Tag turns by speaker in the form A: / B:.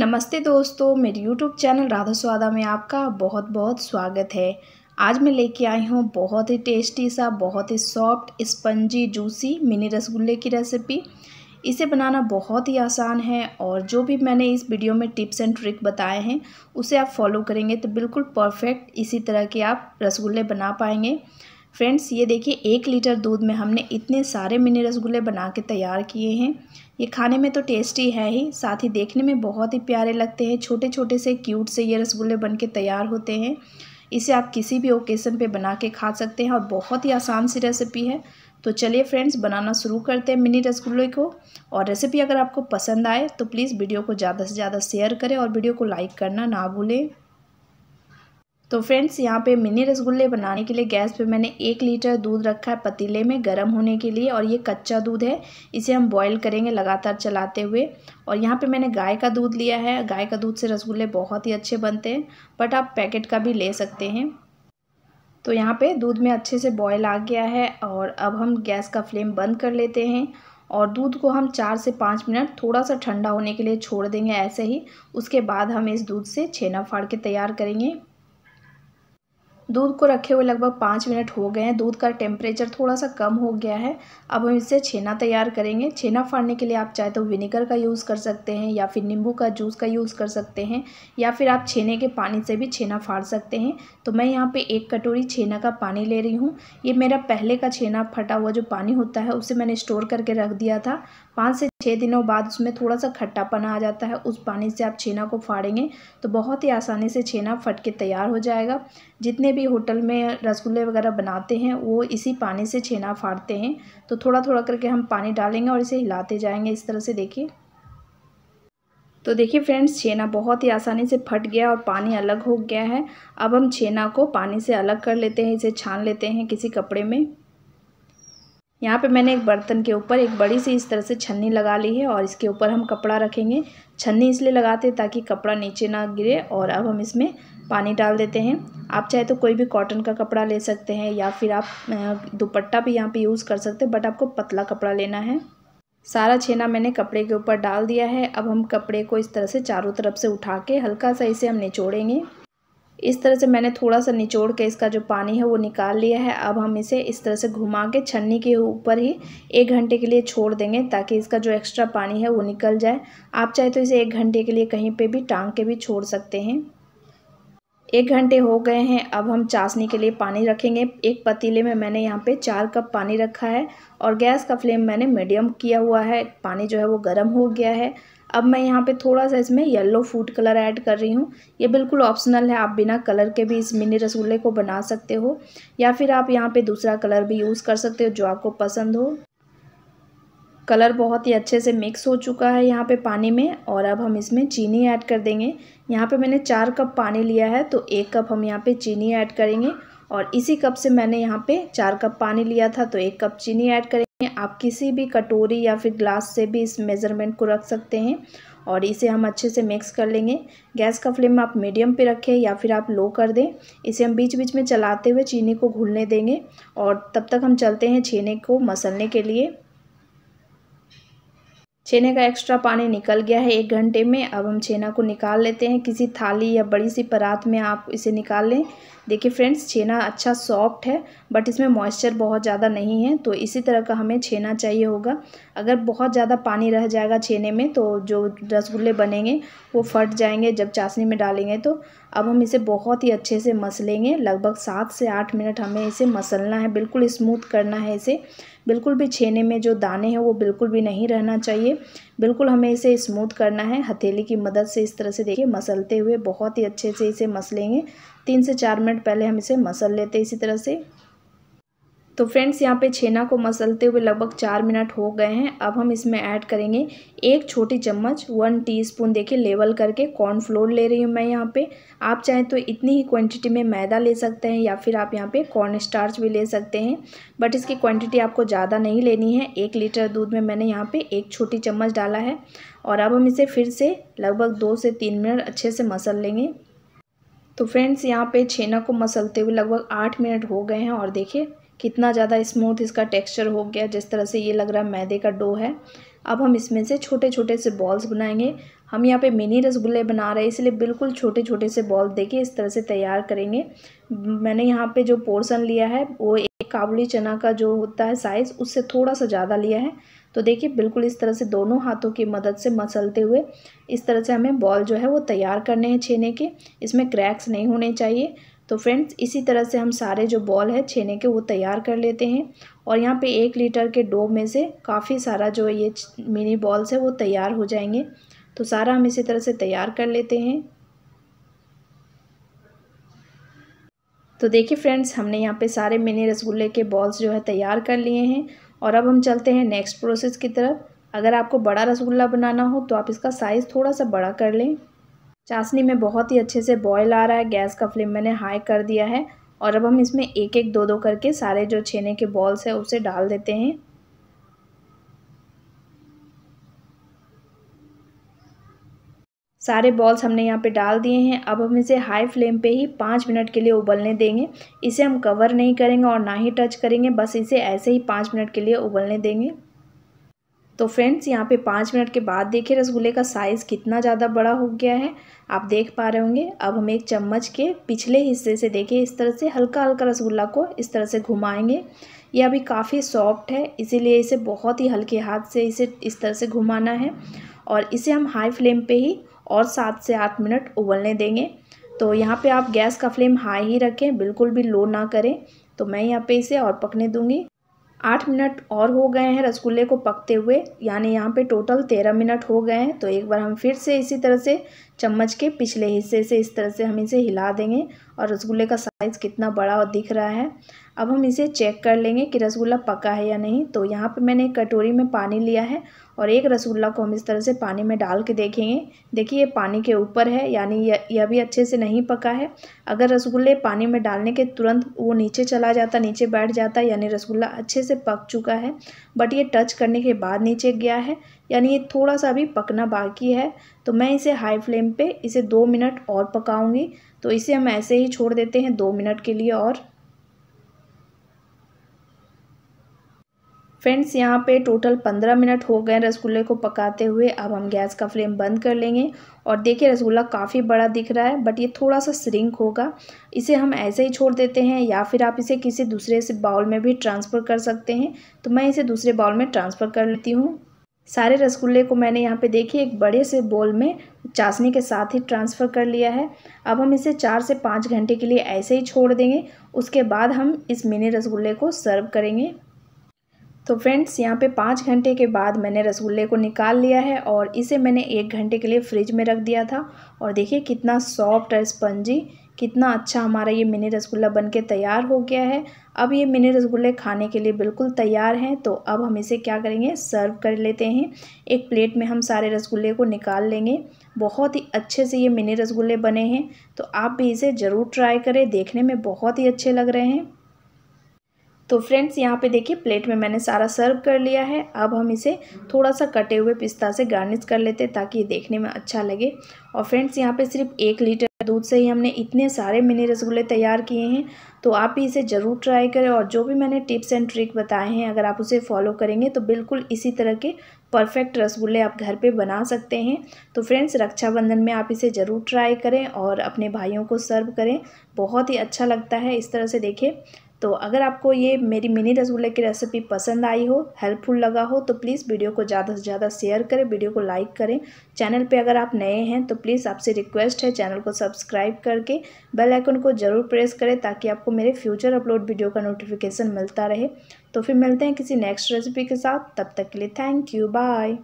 A: नमस्ते दोस्तों मेरे यूट्यूब चैनल राधा स्वादा में आपका बहुत बहुत स्वागत है आज मैं लेके आई हूँ बहुत ही टेस्टी सा बहुत ही सॉफ्ट स्पंजी जूसी मिनी रसगुल्ले की रेसिपी इसे बनाना बहुत ही आसान है और जो भी मैंने इस वीडियो में टिप्स एंड ट्रिक बताए हैं उसे आप फॉलो करेंगे तो बिल्कुल परफेक्ट इसी तरह के आप रसगुल्ले बना पाएंगे फ्रेंड्स ये देखिए एक लीटर दूध में हमने इतने सारे मिनी रसगुल्ले बना के तैयार किए हैं ये खाने में तो टेस्टी है ही साथ ही देखने में बहुत ही प्यारे लगते हैं छोटे छोटे से क्यूट से ये रसगुल्ले बन के तैयार होते हैं इसे आप किसी भी ओकेज़न पे बना के खा सकते हैं और बहुत ही आसान सी रेसिपी है तो चलिए फ्रेंड्स बनाना शुरू करते हैं मिनी रसगुल्ले को और रेसिपी अगर आपको पसंद आए तो प्लीज़ वीडियो को ज़्यादा से ज़्यादा शेयर करें और वीडियो को लाइक करना ना भूलें तो फ्रेंड्स यहाँ पे मिनी रसगुल्ले बनाने के लिए गैस पे मैंने एक लीटर दूध रखा है पतीले में गर्म होने के लिए और ये कच्चा दूध है इसे हम बॉईल करेंगे लगातार चलाते हुए और यहाँ पे मैंने गाय का दूध लिया है गाय का दूध से रसगुल्ले बहुत ही अच्छे बनते हैं बट आप पैकेट का भी ले सकते हैं तो यहाँ पर दूध में अच्छे से बॉयल आ गया है और अब हम गैस का फ्लेम बंद कर लेते हैं और दूध को हम चार से पाँच मिनट थोड़ा सा ठंडा होने के लिए छोड़ देंगे ऐसे ही उसके बाद हम इस दूध से छेना फाड़ के तैयार करेंगे दूध को रखे हुए लगभग पाँच मिनट हो गए हैं दूध का टेम्परेचर थोड़ा सा कम हो गया है अब हम इससे छेना तैयार करेंगे छेना फाड़ने के लिए आप चाहे तो विनेगर का यूज़ कर सकते हैं या फिर नींबू का जूस का यूज़ कर सकते हैं या फिर आप छेने के पानी से भी छेना फाड़ सकते हैं तो मैं यहाँ पर एक कटोरी छेना का पानी ले रही हूँ ये मेरा पहले का छेना फटा हुआ जो पानी होता है उसे मैंने स्टोर करके रख दिया था पाँच से छः दिनों बाद उसमें थोड़ा सा खट्टापन आ जाता है उस पानी से आप छेना को फाड़ेंगे तो बहुत ही आसानी से छेना फट के तैयार हो जाएगा जितने भी होटल में रसगुल्ले वगैरह बनाते हैं वो इसी पानी से छेना फाड़ते हैं तो थोड़ा थोड़ा करके हम पानी डालेंगे और इसे हिलाते जाएंगे इस तरह से देखिए तो देखिए फ्रेंड्स छेना बहुत ही आसानी से फट गया और पानी अलग हो गया है अब हम छेना को पानी से अलग कर लेते हैं इसे छान लेते हैं किसी कपड़े में यहाँ पे मैंने एक बर्तन के ऊपर एक बड़ी सी इस तरह से छन्नी लगा ली है और इसके ऊपर हम कपड़ा रखेंगे छन्नी इसलिए लगाते हैं ताकि कपड़ा नीचे ना गिरे और अब हम इसमें पानी डाल देते हैं आप चाहे तो कोई भी कॉटन का कपड़ा ले सकते हैं या फिर आप दुपट्टा भी यहाँ पे यूज़ कर सकते हैं बट आपको पतला कपड़ा लेना है सारा छेना मैंने कपड़े के ऊपर डाल दिया है अब हम कपड़े को इस तरह से चारों तरफ से उठा के हल्का सा इसे हम निचोड़ेंगे इस तरह से मैंने थोड़ा सा निचोड़ के इसका जो पानी है वो निकाल लिया है अब हम इसे इस तरह से घुमा के छन्नी के ऊपर ही एक घंटे के लिए छोड़ देंगे ताकि इसका जो एक्स्ट्रा पानी है वो निकल जाए आप चाहे तो इसे एक घंटे के लिए कहीं पे भी टांग के भी छोड़ सकते हैं एक घंटे हो गए हैं अब हम चाशनी के लिए पानी रखेंगे एक पतीले में मैंने यहाँ पे चार कप पानी रखा है और गैस का फ्लेम मैंने मीडियम किया हुआ है पानी जो है वो गर्म हो गया है अब मैं यहाँ पे थोड़ा सा इसमें येलो फूड कलर ऐड कर रही हूँ ये बिल्कुल ऑप्शनल है आप बिना कलर के भी इस मिनी रसगुल्ले को बना सकते हो या फिर आप यहाँ पे दूसरा कलर भी यूज़ कर सकते हो जो आपको पसंद हो कलर बहुत ही अच्छे से मिक्स हो चुका है यहाँ पे पानी में और अब हम इसमें चीनी ऐड कर देंगे यहाँ पे मैंने चार कप पानी लिया है तो एक कप हम यहाँ पे चीनी ऐड करेंगे और इसी कप से मैंने यहाँ पे चार कप पानी लिया था तो एक कप चीनी ऐड करेंगे आप किसी भी कटोरी या फिर ग्लास से भी इस मेज़रमेंट को रख सकते हैं और इसे हम अच्छे से मिक्स कर लेंगे गैस का फ्लेम आप मीडियम पे रखें या फिर आप लो कर दें इसे हम बीच बीच में चलाते हुए चीनी को घुलने देंगे और तब तक हम चलते हैं छेने को मसलने के लिए छेने का एक्स्ट्रा पानी निकल गया है एक घंटे में अब हम छेना को निकाल लेते हैं किसी थाली या बड़ी सी परात में आप इसे निकाल लें देखिए फ्रेंड्स छेना अच्छा सॉफ्ट है बट इसमें मॉइस्चर बहुत ज़्यादा नहीं है तो इसी तरह का हमें छेना चाहिए होगा अगर बहुत ज़्यादा पानी रह जाएगा छेने में तो जो रसगुल्ले बनेंगे वो फट जाएंगे जब चाशनी में डालेंगे तो अब हम इसे बहुत ही अच्छे से मसलेंगे लगभग सात से आठ मिनट हमें इसे मसलना है बिल्कुल स्मूथ करना है इसे बिल्कुल भी छेने में जो दाने हैं वो बिल्कुल भी नहीं रहना चाहिए बिल्कुल हमें इसे स्मूथ करना है हथेली की मदद से इस तरह से देखिए मसलते हुए बहुत ही अच्छे से इसे मसलेंगे तीन से चार मिनट पहले हम इसे मसल लेते इसी तरह से तो फ्रेंड्स यहाँ पे छेना को मसलते हुए लगभग चार मिनट हो गए हैं अब हम इसमें ऐड करेंगे एक छोटी चम्मच वन टीस्पून देखिए लेवल करके कॉर्नफ्लोर ले रही हूँ मैं यहाँ पे आप चाहें तो इतनी ही क्वांटिटी में मैदा ले सकते हैं या फिर आप यहाँ पे कॉर्न स्टार्च भी ले सकते हैं बट इसकी क्वान्टिटी आपको ज़्यादा नहीं लेनी है एक लीटर दूध में मैंने यहाँ पर एक छोटी चम्मच डाला है और अब हम इसे फिर से लगभग दो से तीन मिनट अच्छे से मसल लेंगे तो फ्रेंड्स यहाँ पे छेना को मसलते हुए लगभग आठ मिनट हो गए हैं और देखिए कितना ज़्यादा स्मूथ इसका टेक्सचर हो गया जिस तरह से ये लग रहा है मैदे का डो है अब हम इसमें से छोटे छोटे से बॉल्स बनाएंगे हम यहाँ पे मिनी रसगुल्ले बना रहे हैं इसलिए बिल्कुल छोटे छोटे से बॉल देके इस तरह से तैयार करेंगे मैंने यहाँ पे जो पोर्सन लिया है वो एक काबुली चना का जो होता है साइज़ उससे थोड़ा सा ज़्यादा लिया है तो देखिए बिल्कुल इस तरह से दोनों हाथों की मदद से मसलते हुए इस तरह से हमें बॉल जो है वो तैयार करने हैं छेने के इसमें क्रैक्स नहीं होने चाहिए तो फ्रेंड्स इसी तरह से हम सारे जो बॉल है छेने के वो तैयार कर लेते हैं और यहाँ पे एक लीटर के डो में से काफ़ी सारा जो ये मिनी बॉल्स है वो तैयार हो जाएंगे तो सारा हम इसी तरह से तैयार कर लेते हैं तो देखिए फ्रेंड्स हमने यहाँ पे सारे मिनी रसगुल्ले के बॉल्स जो है तैयार कर लिए हैं और अब हम चलते हैं नेक्स्ट प्रोसेस की तरफ अगर आपको बड़ा रसगुल्ला बनाना हो तो आप इसका साइज़ थोड़ा सा बड़ा कर लें चाशनी में बहुत ही अच्छे से बॉयल आ रहा है गैस का फ्लेम मैंने हाई कर दिया है और अब हम इसमें एक एक दो दो करके सारे जो छेने के बॉल्स है उसे डाल देते हैं सारे बॉल्स हमने यहाँ पे डाल दिए हैं अब हम इसे हाई फ्लेम पे ही पाँच मिनट के लिए उबलने देंगे इसे हम कवर नहीं करेंगे और ना ही टच करेंगे बस इसे ऐसे ही पाँच मिनट के लिए उबलने देंगे तो फ्रेंड्स यहाँ पे पाँच मिनट के बाद देखिए रसगुल्ले का साइज़ कितना ज़्यादा बड़ा हो गया है आप देख पा रहे होंगे अब हम एक चम्मच के पिछले हिस्से से देखिए इस तरह से हल्का हल्का रसगुल्ला को इस तरह से घुमाएंगे यह अभी काफ़ी सॉफ्ट है इसीलिए इसे बहुत ही हल्के हाथ से इसे इस तरह से घुमाना है और इसे हम हाई फ्लेम पर ही और सात से आठ मिनट उबलने देंगे तो यहाँ पर आप गैस का फ्लेम हाई ही रखें बिल्कुल भी लो ना करें तो मैं यहाँ पर इसे और पकने दूँगी आठ मिनट और हो गए हैं रसगुल्ले को पकते हुए यानी यहाँ पे टोटल तेरह मिनट हो गए हैं तो एक बार हम फिर से इसी तरह से चम्मच के पिछले हिस्से से इस तरह से हम इसे हिला देंगे और रसगुल्ले का साइज़ कितना बड़ा और दिख रहा है अब हम इसे चेक कर लेंगे कि रसगुल्ला पका है या नहीं तो यहाँ पे मैंने एक कटोरी में पानी लिया है और एक रसगुल्ला को हम इस तरह से पानी में डाल के देखेंगे देखिए ये पानी के ऊपर है यानी यह भी अच्छे से नहीं पका है अगर रसगुल्ले पानी में डालने के तुरंत वो नीचे चला जाता नीचे बैठ जाता यानी रसगुल्ला अच्छे से पक चुका है बट ये टच करने के बाद नीचे गया है यानी ये थोड़ा सा भी पकना बाकी है तो मैं इसे हाई फ्लेम पर इसे दो मिनट और पकाऊंगी तो इसे हम ऐसे ही छोड़ देते हैं दो मिनट के लिए और फ्रेंड्स यहाँ पे टोटल पंद्रह मिनट हो गए रसगुल्ले को पकाते हुए अब हम गैस का फ्लेम बंद कर लेंगे और देखिए रसगुल्ला काफ़ी बड़ा दिख रहा है बट ये थोड़ा सा श्रिंक होगा इसे हम ऐसे ही छोड़ देते हैं या फिर आप इसे किसी दूसरे से बाउल में भी ट्रांसफ़र कर सकते हैं तो मैं इसे दूसरे बाउल में ट्रांसफ़र कर लेती हूँ सारे रसगुल्ले को मैंने यहाँ पे देखिए एक बड़े से बोल में चाशनी के साथ ही ट्रांसफ़र कर लिया है अब हम इसे चार से पाँच घंटे के लिए ऐसे ही छोड़ देंगे उसके बाद हम इस मिनी रसगुल्ले को सर्व करेंगे तो फ्रेंड्स यहाँ पे पाँच घंटे के बाद मैंने रसगुल्ले को निकाल लिया है और इसे मैंने एक घंटे के लिए फ्रिज में रख दिया था और देखिए कितना सॉफ्ट है स्पंजी कितना अच्छा हमारा ये मिनी रसगुल्ला बन के तैयार हो गया है अब ये मिनी रसगुल्ले खाने के लिए बिल्कुल तैयार हैं तो अब हम इसे क्या करेंगे सर्व कर लेते हैं एक प्लेट में हम सारे रसगुल्ले को निकाल लेंगे बहुत ही अच्छे से ये मिनी रसगुल्ले बने हैं तो आप भी इसे ज़रूर ट्राई करें देखने में बहुत ही अच्छे लग रहे हैं तो फ्रेंड्स यहाँ पे देखिए प्लेट में मैंने सारा सर्व कर लिया है अब हम इसे थोड़ा सा कटे हुए पिस्ता से गार्निश कर लेते हैं ताकि ये देखने में अच्छा लगे और फ्रेंड्स यहाँ पे सिर्फ एक लीटर दूध से ही हमने इतने सारे मिनी रसगुल्ले तैयार किए हैं तो आप भी इसे ज़रूर ट्राई करें और जो भी मैंने टिप्स एंड ट्रिक बताए हैं अगर आप उसे फॉलो करेंगे तो बिल्कुल इसी तरह के परफेक्ट रसगुल्ले आप घर पे बना सकते हैं तो फ्रेंड्स रक्षाबंधन में आप इसे ज़रूर ट्राई करें और अपने भाइयों को सर्व करें बहुत ही अच्छा लगता है इस तरह से देखें तो अगर आपको ये मेरी मिनी रसगुल्ले की रेसिपी पसंद आई हो हेल्पफुल लगा हो तो प्लीज़ वीडियो को ज़्यादा से ज़्यादा शेयर करें वीडियो को लाइक करें चैनल पे अगर आप नए हैं तो प्लीज़ आपसे रिक्वेस्ट है चैनल को सब्सक्राइब करके बेल आइकन को ज़रूर प्रेस करें ताकि आपको मेरे फ्यूचर अपलोड वीडियो का नोटिफिकेशन मिलता रहे तो फिर मिलते हैं किसी नेक्स्ट रेसिपी के साथ तब तक के लिए थैंक यू बाय